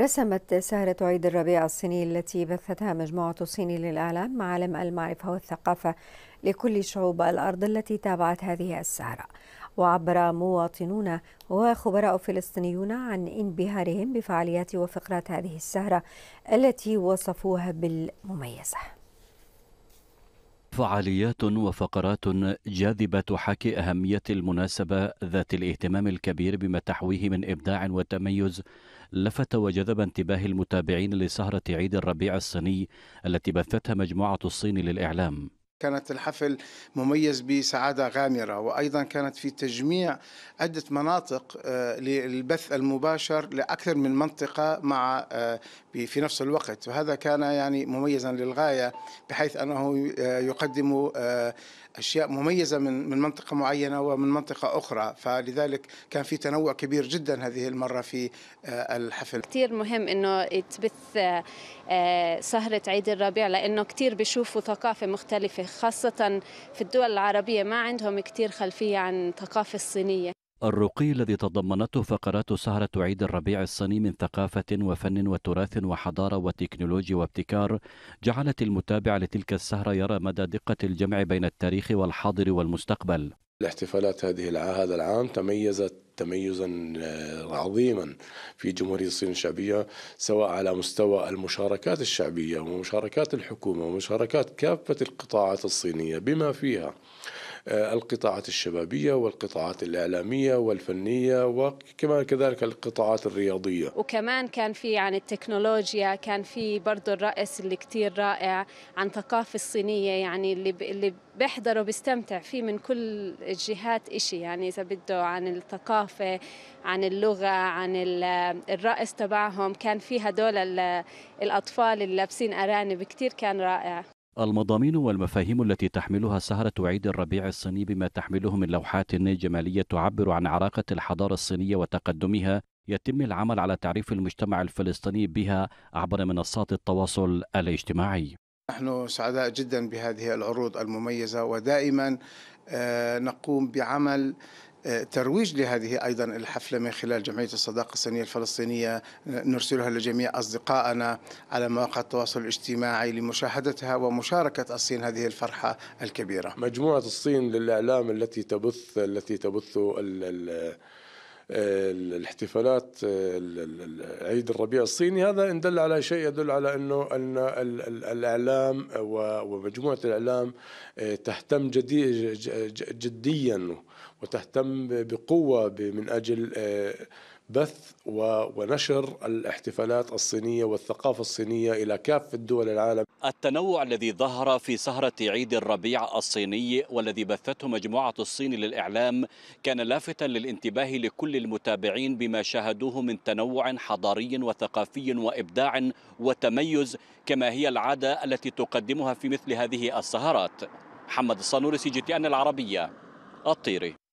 رسمت سهرة عيد الربيع الصيني التي بثتها مجموعة الصين للإعلام معالم المعرفة والثقافة لكل شعوب الأرض التي تابعت هذه السهرة وعبر مواطنون وخبراء فلسطينيون عن انبهارهم بفعاليات وفقرات هذه السهرة التي وصفوها بالمميزة فعاليات وفقرات جاذبة تحاكي أهمية المناسبة ذات الاهتمام الكبير بما تحويه من إبداع وتميز لفت وجذب انتباه المتابعين لسهرة عيد الربيع الصيني التي بثتها مجموعة الصين للإعلام كانت الحفل مميز بسعادة غامرة وأيضا كانت في تجميع عدة مناطق آه، للبث المباشر لأكثر من منطقة مع آه، في نفس الوقت وهذا كان يعني مميزا للغاية بحيث أنه آه، يقدم أشياء مميزة من من منطقة معينة ومن منطقة أخرى فلذلك كان في تنوع كبير جدا هذه المرة في الحفل كثير مهم أنه تبث سهرة عيد الربيع لأنه كثير بيشوفوا ثقافة مختلفة خاصة في الدول العربية ما عندهم كتير خلفية عن الثقافة الصينية الرقي الذي تضمنته فقرات سهرة عيد الربيع الصيني من ثقافة وفن وتراث وحضارة وتكنولوجيا وابتكار جعلت المتابع لتلك السهرة يرى مدى دقة الجمع بين التاريخ والحاضر والمستقبل الاحتفالات هذه هذا العام تميزت تميزا آه، عظيما في جمهورية الصين الشعبية سواء على مستوى المشاركات الشعبية ومشاركات الحكومة ومشاركات كافة القطاعات الصينية بما فيها آه، القطاعات الشبابية والقطاعات الإعلامية والفنية وكمان كذلك القطاعات الرياضية وكمان كان في عن التكنولوجيا كان في برضه الرأس اللي كتير رائع عن الثقافة الصينية يعني اللي ب... اللي بيحضروا بيستمتع فيه من كل الجهات إشي يعني إذا بده عن الثقافة عن اللغة عن الرأس تبعهم كان في هدول الأطفال اللي لابسين أرانب كتير كان رائع المضامين والمفاهيم التي تحملها سهرة عيد الربيع الصيني بما تحمله من لوحات جمالية تعبر عن عراقة الحضارة الصينية وتقدمها يتم العمل على تعريف المجتمع الفلسطيني بها عبر منصات التواصل الاجتماعي نحن سعداء جدا بهذه العروض المميزة ودائما آه، نقوم بعمل ترويج لهذه ايضا الحفله من خلال جمعيه الصداقه الصينيه الفلسطينيه نرسلها لجميع اصدقائنا على مواقع التواصل الاجتماعي لمشاهدتها ومشاركه الصين هذه الفرحه الكبيره. مجموعه الصين للاعلام التي تبث التي تبث الاحتفالات آه، عيد الربيع الصيني هذا ان دل على شيء يدل على انه ان الاعلام ومجموعه الاعلام آه، تهتم جديا وتهتم بقوه من اجل آه، بث ونشر الاحتفالات الصينية والثقافة الصينية إلى كافة دول العالم التنوع الذي ظهر في سهرة عيد الربيع الصيني والذي بثته مجموعة الصين للإعلام كان لافتا للانتباه لكل المتابعين بما شاهدوه من تنوع حضاري وثقافي وإبداع وتميز كما هي العادة التي تقدمها في مثل هذه السهرات محمد الصنوري سي جي تي ان العربية الطيري